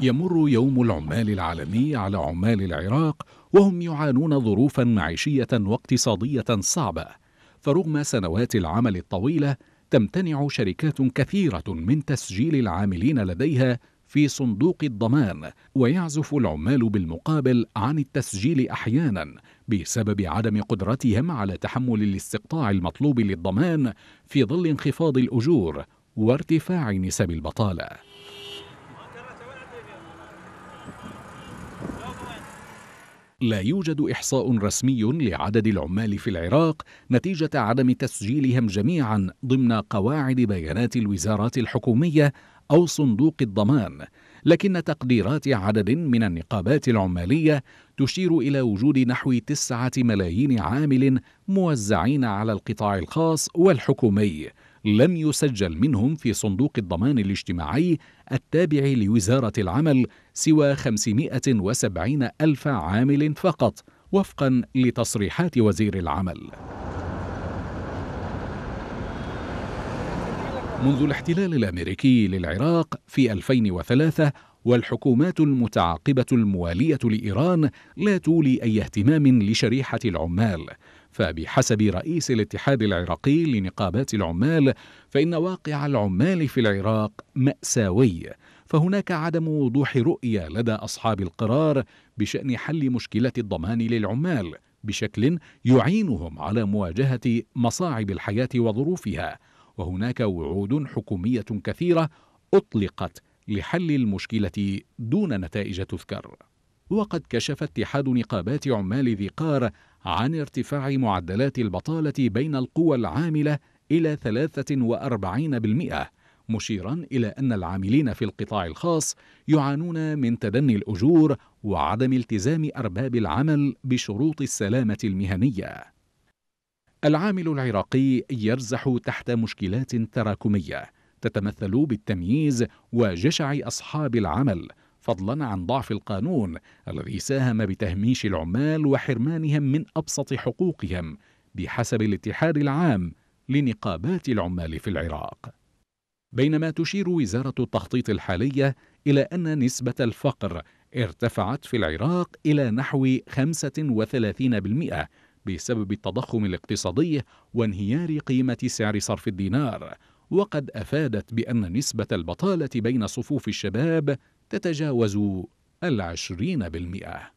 يمر يوم العمال العالمي على عمال العراق وهم يعانون ظروفا معيشيه واقتصاديه صعبه فرغم سنوات العمل الطويله تمتنع شركات كثيره من تسجيل العاملين لديها في صندوق الضمان ويعزف العمال بالمقابل عن التسجيل احيانا بسبب عدم قدرتهم على تحمل الاستقطاع المطلوب للضمان في ظل انخفاض الاجور وارتفاع نسب البطاله لا يوجد إحصاء رسمي لعدد العمال في العراق نتيجة عدم تسجيلهم جميعا ضمن قواعد بيانات الوزارات الحكومية أو صندوق الضمان، لكن تقديرات عدد من النقابات العمالية تشير إلى وجود نحو تسعة ملايين عامل موزعين على القطاع الخاص والحكومي، لم يسجل منهم في صندوق الضمان الاجتماعي التابع لوزارة العمل سوى 570 ألف عامل فقط وفقا لتصريحات وزير العمل منذ الاحتلال الامريكي للعراق في 2003 والحكومات المتعاقبه المواليه لايران لا تولي اي اهتمام لشريحه العمال فبحسب رئيس الاتحاد العراقي لنقابات العمال فإن واقع العمال في العراق مأساوي فهناك عدم وضوح رؤية لدى أصحاب القرار بشأن حل مشكلة الضمان للعمال بشكل يعينهم على مواجهة مصاعب الحياة وظروفها وهناك وعود حكومية كثيرة أطلقت لحل المشكلة دون نتائج تذكر وقد كشف اتحاد نقابات عمال ذي قار عن ارتفاع معدلات البطالة بين القوى العاملة إلى 43% مشيرا إلى أن العاملين في القطاع الخاص يعانون من تدني الأجور وعدم التزام أرباب العمل بشروط السلامة المهنية. العامل العراقي يرزح تحت مشكلات تراكمية تتمثل بالتمييز وجشع أصحاب العمل فضلا عن ضعف القانون الذي ساهم بتهميش العمال وحرمانهم من ابسط حقوقهم بحسب الاتحاد العام لنقابات العمال في العراق بينما تشير وزاره التخطيط الحاليه الى ان نسبه الفقر ارتفعت في العراق الى نحو 35% بسبب التضخم الاقتصادي وانهيار قيمه سعر صرف الدينار وقد افادت بان نسبه البطاله بين صفوف الشباب تتجاوز العشرين بالمئة